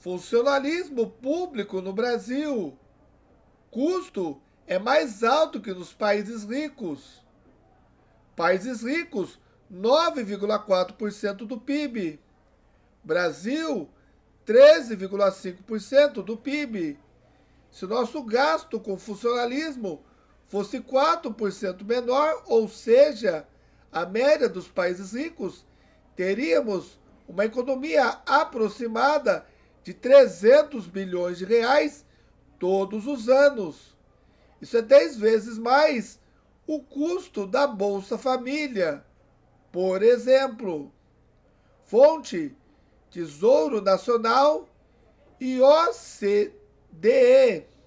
funcionalismo público no Brasil. Custo é mais alto que nos países ricos. Países ricos, 9,4% do PIB. Brasil, 13,5% do PIB. Se nosso gasto com funcionalismo fosse 4% menor, ou seja, a média dos países ricos, teríamos uma economia aproximada de de 300 bilhões de reais todos os anos. Isso é 10 vezes mais o custo da Bolsa Família, por exemplo. Fonte: Tesouro Nacional e OCDE.